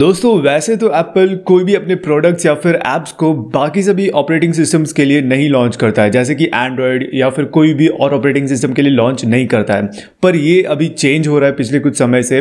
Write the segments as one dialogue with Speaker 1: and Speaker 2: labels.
Speaker 1: दोस्तों वैसे तो एप्पल कोई भी अपने प्रोडक्ट्स या फिर ऐप्स को बाकी सभी ऑपरेटिंग सिस्टम्स के लिए नहीं लॉन्च करता है जैसे कि एंड्रॉयड या फिर कोई भी और ऑपरेटिंग सिस्टम के लिए लॉन्च नहीं करता है पर ये अभी चेंज हो रहा है पिछले कुछ समय से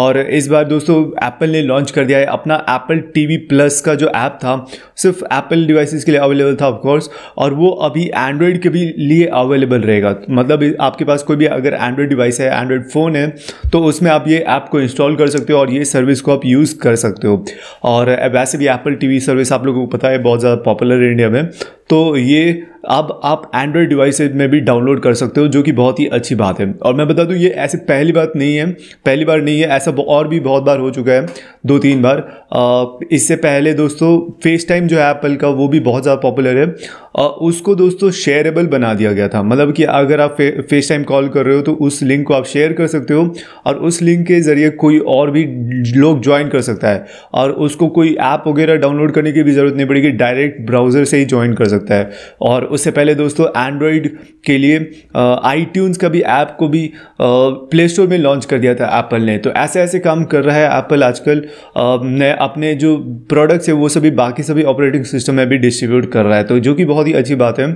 Speaker 1: और इस बार दोस्तों एप्पल ने लॉन्च कर दिया है अपना एप्पल टी प्लस का जो ऐप था सिर्फ एप्पल डिवाइसिस के लिए अवेलेबल था ऑफकोर्स और वो अभी एंड्रॉयड के भी लिए अवेलेबल रहेगा मतलब आपके पास कोई भी अगर एंड्रॉयड डिवाइस है एंड्रॉयड फ़ोन है तो उसमें आप ये ऐप को इंस्टॉल कर सकते हो और ये सर्विस को आप यूज़ कर सकते हो और वैसे भी एप्पल टीवी सर्विस आप लोगों को पता है बहुत ज़्यादा पॉपुलर है इंडिया में तो ये अब आप एंड्रॉयड डिवाइस में भी डाउनलोड कर सकते हो जो कि बहुत ही अच्छी बात है और मैं बता दूँ ये ऐसी पहली बात नहीं है पहली बार नहीं है ऐसा और भी बहुत बार हो चुका है दो तीन बार इससे पहले दोस्तों फेस टाइम जो है एप्पल का वो भी बहुत ज़्यादा पॉपुलर है आ, उसको दोस्तों शेयरेबल बना दिया गया था मतलब कि अगर आप फे, फेस टाइम कॉल कर रहे हो तो उस लिंक को आप शेयर कर सकते हो और उस लिंक के ज़रिए कोई और भी लोग ज्वाइन कर सकता है और उसको कोई ऐप वगैरह डाउनलोड करने की भी ज़रूरत नहीं पड़ेगी डायरेक्ट ब्राउज़र से ही ज्वाइन कर सकता सकता है और उससे पहले दोस्तों एंड्रॉयड के लिए आई का भी ऐप को भी प्ले स्टोर में लॉन्च कर दिया था एप्पल ने तो ऐसे ऐसे काम कर रहा है एप्पल आजकल ने अपने जो प्रोडक्ट्स है वो सभी बाकी सभी ऑपरेटिंग सिस्टम में भी डिस्ट्रीब्यूट कर रहा है तो जो कि बहुत ही अच्छी बात है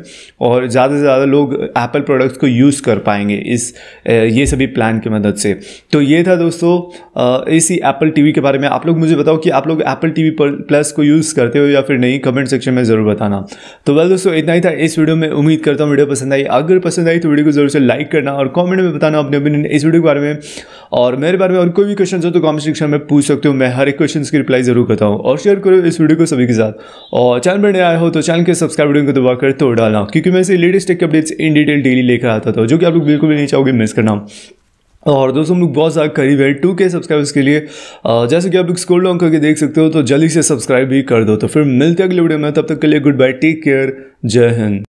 Speaker 1: और ज़्यादा से ज़्यादा लोग एप्पल प्रोडक्ट्स को यूज़ कर पाएंगे इस ये सभी प्लान की मदद से तो ये था दोस्तों इसी एप्पल टीवी के बारे में आप लोग मुझे बताओ कि आप लोग एप्पल टीवी प्लस को यूज़ करते हो या फिर नहीं कमेंट सेक्शन में ज़रूर बताना तो तो वह दोस्तों इतना ही था इस वीडियो में उम्मीद करता हूँ वीडियो पसंद आई अगर पसंद आई तो वीडियो को जरूर से लाइक करना और कमेंट में बताना अपने ओपिनियन इस वीडियो के बारे में और मेरे बारे में और कोई भी क्वेश्चन हो तो कमेंट सेक्शन में पूछ सकते हो मैं हर एक क्वेश्चन की रिप्लाई जरूर करता हूँ और शेयर करो इस वीडियो को सभी के साथ और चैनल पर नया आया हो तो चैनल के सब्सक्राइब वीडियो को दबा कर तोड़ डालना क्योंकि मैं इसे latest tech updates in detail daily लेकर आता था जो कि आप लोग बिल्कुल भी नहीं चाहोगे मिस करना और दोस्तों हम लोग बहुत ज़्यादा करीब है टू के सब्सक्राइबर्स के लिए जैसे कि आप लोग स्कोल डाउन करके देख सकते हो तो जल्दी से सब्सक्राइब भी कर दो तो फिर मिलते हैं अगले वीडियो में तब तक के लिए गुड बाय टेक केयर जय हिंद